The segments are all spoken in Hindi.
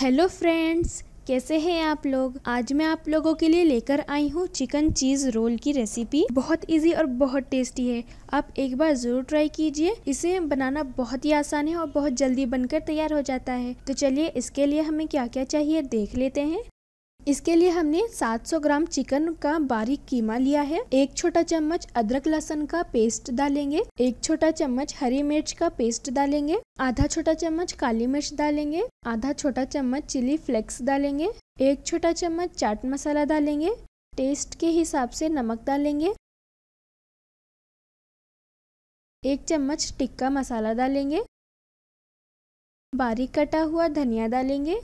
हेलो फ्रेंड्स कैसे हैं आप लोग आज मैं आप लोगों के लिए लेकर आई हूँ चिकन चीज़ रोल की रेसिपी बहुत इजी और बहुत टेस्टी है आप एक बार ज़रूर ट्राई कीजिए इसे बनाना बहुत ही आसान है और बहुत जल्दी बनकर तैयार हो जाता है तो चलिए इसके लिए हमें क्या क्या चाहिए देख लेते हैं इसके लिए हमने 700 ग्राम चिकन का बारीक कीमा लिया है एक छोटा चम्मच अदरक लहसन का पेस्ट डालेंगे एक छोटा चम्मच हरी मिर्च का पेस्ट डालेंगे आधा छोटा चम्मच काली मिर्च डालेंगे आधा छोटा चम्मच चिली फ्लेक्स डालेंगे एक छोटा चम्मच चाट मसाला डालेंगे टेस्ट के हिसाब से नमक डालेंगे एक चम्मच टिक्का मसाला डालेंगे बारीक कटा हुआ धनिया डालेंगे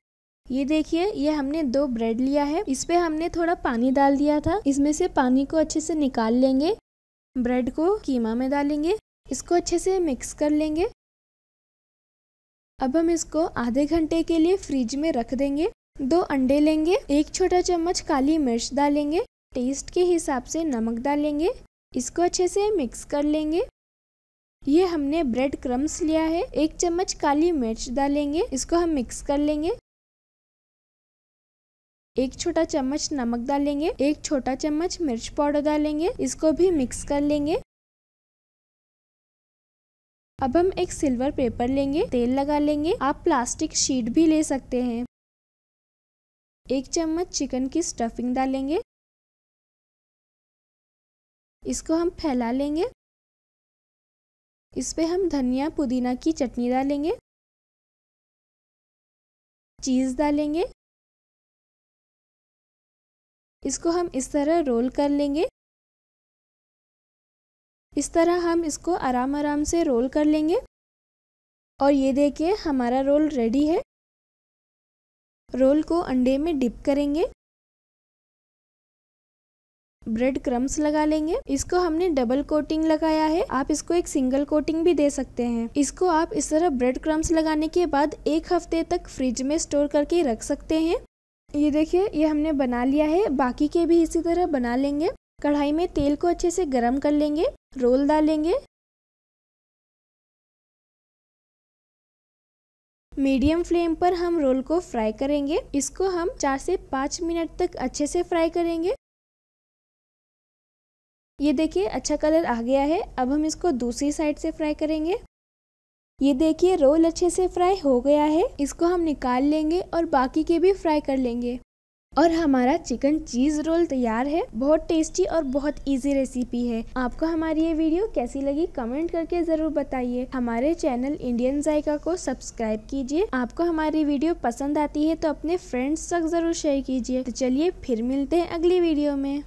ये देखिए ये हमने दो ब्रेड लिया है इस पे हमने थोड़ा पानी डाल दिया था इसमें से पानी को अच्छे से निकाल लेंगे ब्रेड को कीमा में डालेंगे इसको अच्छे से मिक्स कर लेंगे अब हम इसको आधे घंटे के लिए फ्रिज में रख देंगे दो अंडे लेंगे एक छोटा चम्मच काली मिर्च डालेंगे टेस्ट के हिसाब से नमक डालेंगे इसको अच्छे से मिक्स कर लेंगे ये हमने ब्रेड क्रम्स लिया है एक चम्मच काली मिर्च डालेंगे इसको हम मिक्स कर लेंगे एक छोटा चम्मच नमक डालेंगे एक छोटा चम्मच मिर्च पाउडर डालेंगे इसको भी मिक्स कर लेंगे अब हम एक सिल्वर पेपर लेंगे तेल लगा लेंगे आप प्लास्टिक शीट भी ले सकते हैं एक चम्मच चिकन की स्टफिंग डालेंगे इसको हम फैला लेंगे इस पे हम धनिया पुदीना की चटनी डालेंगे चीज़ डालेंगे इसको हम इस तरह रोल कर लेंगे इस तरह हम इसको आराम आराम से रोल कर लेंगे और ये देखिए हमारा रोल रेडी है रोल को अंडे में डिप करेंगे ब्रेड क्रम्स लगा लेंगे इसको हमने डबल कोटिंग लगाया है आप इसको एक सिंगल कोटिंग भी दे सकते हैं इसको आप इस तरह ब्रेड क्रम्स लगाने के बाद एक हफ्ते तक फ्रिज में स्टोर करके रख सकते हैं ये देखिए ये हमने बना लिया है बाकी के भी इसी तरह बना लेंगे कढ़ाई में तेल को अच्छे से गर्म कर लेंगे रोल डालेंगे मीडियम फ्लेम पर हम रोल को फ्राई करेंगे इसको हम चार से पाँच मिनट तक अच्छे से फ्राई करेंगे ये देखिए अच्छा कलर आ गया है अब हम इसको दूसरी साइड से फ्राई करेंगे ये देखिए रोल अच्छे से फ्राई हो गया है इसको हम निकाल लेंगे और बाकी के भी फ्राई कर लेंगे और हमारा चिकन चीज़ रोल तैयार है बहुत टेस्टी और बहुत इजी रेसिपी है आपको हमारी ये वीडियो कैसी लगी कमेंट करके ज़रूर बताइए हमारे चैनल इंडियन जायका को सब्सक्राइब कीजिए आपको हमारी वीडियो पसंद आती है तो अपने फ्रेंड्स तक ज़रूर शेयर कीजिए तो चलिए फिर मिलते हैं अगली वीडियो में